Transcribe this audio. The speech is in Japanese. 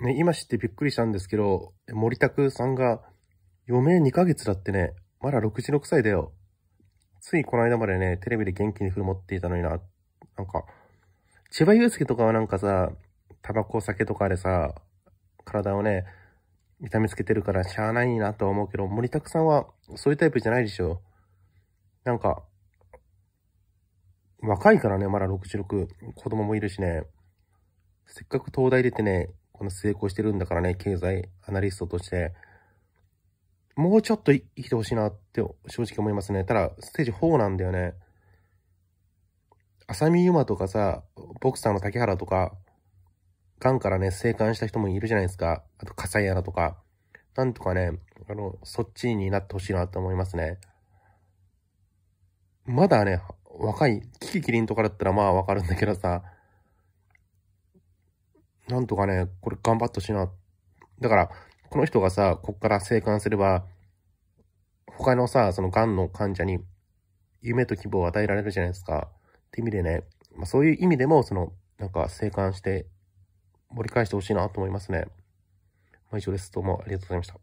ね、今知ってびっくりしたんですけど、森拓さんが余命2ヶ月だってね、まだ66歳だよ。ついこの間までね、テレビで元気に振る舞っていたのにな。なんか、千葉祐介とかはなんかさ、タバコ酒とかでさ、体をね、痛めつけてるからしゃあないなとは思うけど、森拓さんはそういうタイプじゃないでしょ。なんか、若いからね、まだ66。子供もいるしね。せっかく東大出てね、この成功してるんだからね、経済アナリストとして、もうちょっと生きてほしいなって正直思いますね。ただ、ステージ4なんだよね。浅見ゆまとかさ、ボクサーの竹原とか、ガンからね、生還した人もいるじゃないですか。あと、笠井アナとか。なんとかね、あの、そっちになってほしいなと思いますね。まだね、若い、キキキリンとかだったらまあわかるんだけどさ、なんとかね、これ頑張ってほしいな。だから、この人がさ、こっから生還すれば、他のさ、その癌の患者に夢と希望を与えられるじゃないですか。って意味でね、まあ、そういう意味でも、その、なんか生還して、盛り返してほしいなと思いますね。まあ、以上です。どうもありがとうございました。